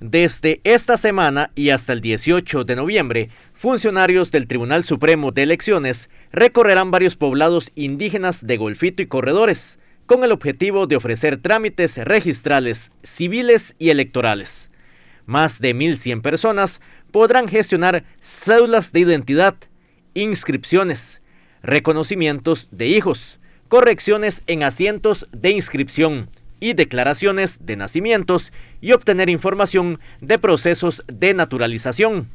Desde esta semana y hasta el 18 de noviembre, funcionarios del Tribunal Supremo de Elecciones recorrerán varios poblados indígenas de Golfito y Corredores, con el objetivo de ofrecer trámites registrales, civiles y electorales. Más de 1.100 personas podrán gestionar cédulas de identidad, inscripciones, reconocimientos de hijos, correcciones en asientos de inscripción, y declaraciones de nacimientos y obtener información de procesos de naturalización.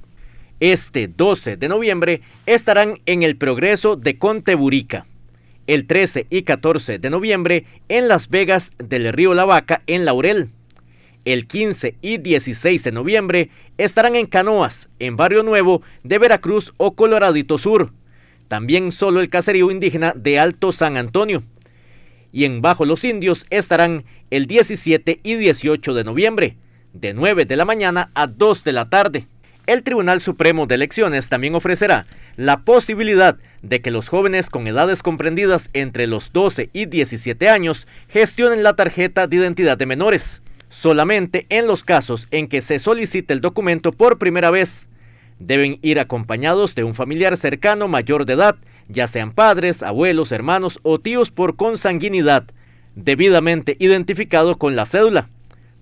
Este 12 de noviembre estarán en el Progreso de Conteburica. El 13 y 14 de noviembre en Las Vegas del Río La Vaca en Laurel. El 15 y 16 de noviembre estarán en Canoas, en Barrio Nuevo de Veracruz o Coloradito Sur. También solo el caserío indígena de Alto San Antonio y en Bajo los Indios estarán el 17 y 18 de noviembre, de 9 de la mañana a 2 de la tarde. El Tribunal Supremo de Elecciones también ofrecerá la posibilidad de que los jóvenes con edades comprendidas entre los 12 y 17 años gestionen la tarjeta de identidad de menores, solamente en los casos en que se solicite el documento por primera vez. Deben ir acompañados de un familiar cercano mayor de edad ya sean padres, abuelos, hermanos o tíos por consanguinidad, debidamente identificado con la cédula.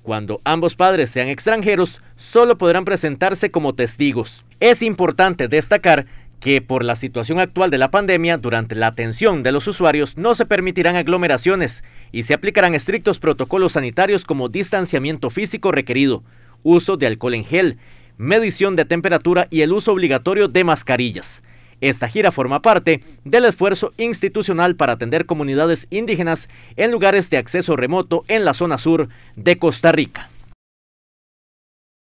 Cuando ambos padres sean extranjeros, solo podrán presentarse como testigos. Es importante destacar que por la situación actual de la pandemia, durante la atención de los usuarios no se permitirán aglomeraciones y se aplicarán estrictos protocolos sanitarios como distanciamiento físico requerido, uso de alcohol en gel, medición de temperatura y el uso obligatorio de mascarillas. Esta gira forma parte del esfuerzo institucional para atender comunidades indígenas en lugares de acceso remoto en la zona sur de Costa Rica.